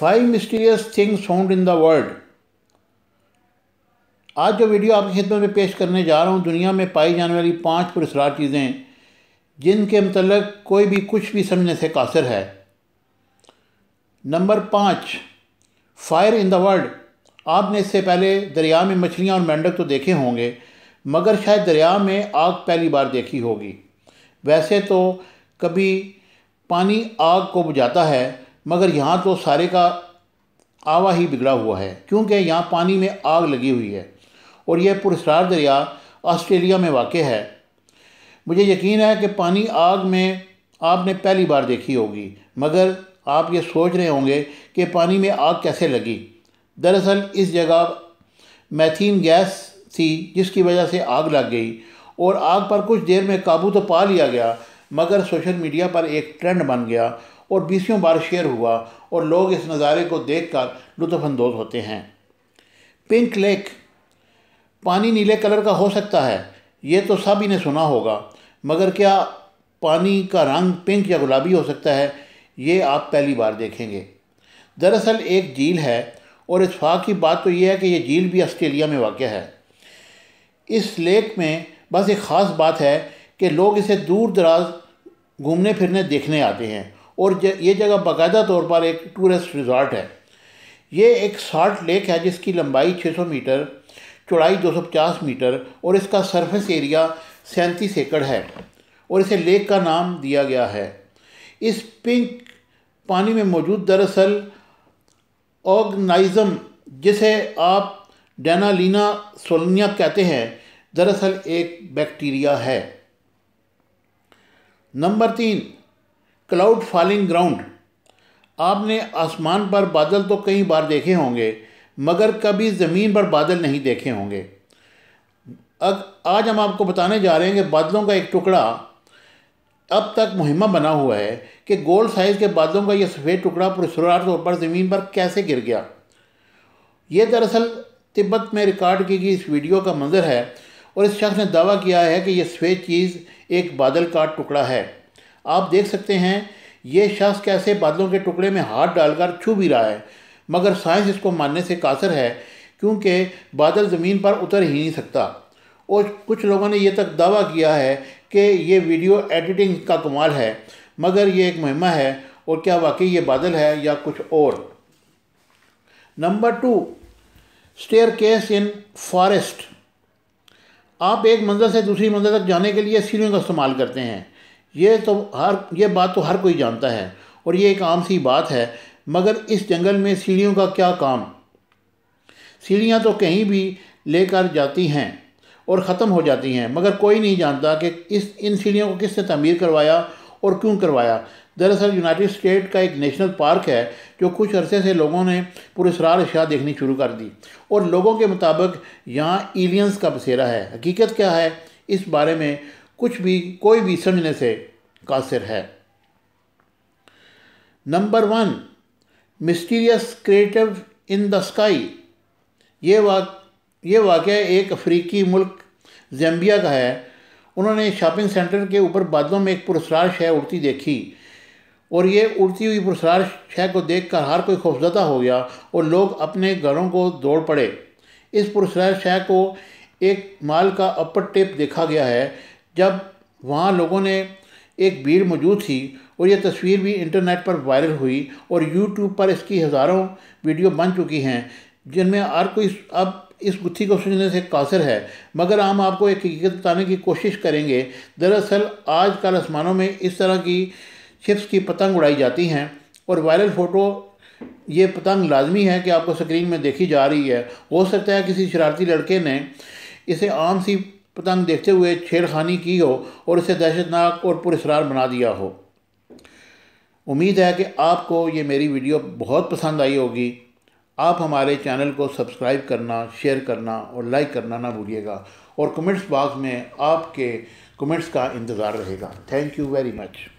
five mysterious things found in the world आज जो video आपकी खिदमत में पेश करने जा रहा हूँ दुनिया में पाई जाने वाली पाँच पुरस्कार चीज़ें जिनके मतलब कोई भी कुछ भी समझने से कासर है नंबर पाँच फायर इन द वर्ल्ड आपने इससे पहले दरिया में मछलियाँ और मेंढक तो देखे होंगे मगर शायद दरिया में आग पहली बार देखी होगी वैसे तो कभी पानी आग को बुझाता है मगर यहाँ तो सारे का आवा ही बिगड़ा हुआ है क्योंकि यहाँ पानी में आग लगी हुई है और यह पुरस्कार दरिया ऑस्ट्रेलिया में वाक़ है मुझे यकीन है कि पानी आग में आपने पहली बार देखी होगी मगर आप ये सोच रहे होंगे कि पानी में आग कैसे लगी दरअसल इस जगह मैथीन गैस थी जिसकी वजह से आग लग गई और आग पर कुछ देर में काबू तो पा लिया गया मगर सोशल मीडिया पर एक ट्रेंड बन गया और बीसियों बार शेयर हुआ और लोग इस नज़ारे को देख कर लुफानंदोज होते हैं पिंक लेक पानी नीले कलर का हो सकता है ये तो सभी ने सुना होगा मगर क्या पानी का रंग पिंक या गुलाबी हो सकता है ये आप पहली बार देखेंगे दरअसल एक झील है और इतफाक़ की बात तो यह है कि यह झील भी ऑस्ट्रेलिया में वाक़ है इस लेक में बस एक ख़ास बात है कि लोग इसे दूर दराज घूमने फिरने देखने आते हैं और ये जगह बाकायदा तौर पर एक टूरिस्ट रिजॉर्ट है ये एक साल्ट लेक है जिसकी लंबाई 600 मीटर चौड़ाई 250 मीटर और इसका सरफेस एरिया सैंतीस एकड़ है और इसे लेक का नाम दिया गया है इस पिंक पानी में मौजूद दरअसल ऑर्गनाइज़म जिसे आप डेनालिना सोलनिया कहते हैं दरअसल एक बैक्टीरिया है नंबर तीन क्लाउड फॉलिंग ग्राउंड आपने आसमान पर बादल तो कई बार देखे होंगे मगर कभी ज़मीन पर बादल नहीं देखे होंगे अब आज हम आपको बताने जा रहे हैं कि बादलों का एक टुकड़ा अब तक मुहिमा बना हुआ है कि गोल साइज़ के बादलों का यह सफ़ेद टुकड़ा पुरसरार तौर पर ज़मीन पर कैसे गिर गया ये दरअसल तिब्बत में रिकॉर्ड की गई इस वीडियो का मंजर है और इस शख्स ने दावा किया है कि यह सफ़ेद चीज़ एक बादल का टुकड़ा है आप देख सकते हैं ये शख्स कैसे बादलों के टुकड़े में हाथ डालकर छू भी रहा है मगर साइंस इसको मानने से कासर है क्योंकि बादल ज़मीन पर उतर ही नहीं सकता और कुछ लोगों ने यह तक दावा किया है कि ये वीडियो एडिटिंग का कमाल है मगर ये एक महिमा है और क्या वाकई ये बादल है या कुछ और number two staircase in forest आप एक मंजिल से दूसरी मंजिल तक जाने के लिए सीढ़ियों का इस्तेमाल करते हैं ये तो हर ये बात तो हर कोई जानता है और ये एक आम सी बात है मगर इस जंगल में सीढ़ियों का क्या काम सीढ़ियाँ तो कहीं भी लेकर जाती हैं और ख़त्म हो जाती हैं मगर कोई नहीं जानता कि इस इन सीढ़ियों को किसने तमीर करवाया और क्यों करवाया दरअसल यूनाइटेड स्टेट का एक नेशनल पार्क है जो कुछ अरसे से लोगों ने पुरस्ार अशा देखनी शुरू कर दी और लोगों के मुताबिक यहाँ एलियंस का बसेरा है हकीकत क्या है इस बारे में कुछ भी कोई भी समझने से कासिर है number one mysterious creative in the sky ये वाक ये वाक्य एक अफ्रीकी मुल्क जैम्बिया का है उन्होंने शॉपिंग सेंटर के ऊपर बादलों में एक पुरस्कार शय उड़ती देखी और ये उड़ती हुई पुरस्कार शय को देखकर हर कोई खौफजदा हो गया और लोग अपने घरों को दौड़ पड़े इस पुरस्कार शय को एक माल का अपर टेप देखा गया है जब वहाँ लोगों ने एक भीड़ मौजूद थी और यह तस्वीर भी इंटरनेट पर वायरल हुई और यूट्यूब पर इसकी हज़ारों वीडियो बन चुकी हैं जिनमें हर कोई अब इस गुत्थी को सुनने से कासर है मगर हम आपको एक हकीकत बताने की कोशिश करेंगे दरअसल आजकल आसमानों में इस तरह की चिप्स की पतंग उड़ाई जाती हैं और वायरल फ़ोटो ये पतंग लाजमी है कि आपको स्क्रीन में देखी जा रही है हो सकता है किसी शरारती लड़के ने इसे आम सी पतंग देखते हुए छेड़खानी की हो और इसे दहशतनाक और पुरसरार बना दिया हो उम्मीद है कि आपको ये मेरी वीडियो बहुत पसंद आई होगी आप हमारे चैनल को सब्सक्राइब करना शेयर करना और लाइक करना ना भूलिएगा और कमेंट्स बॉक्स में आपके कमेंट्स का इंतज़ार रहेगा थैंक यू वेरी मच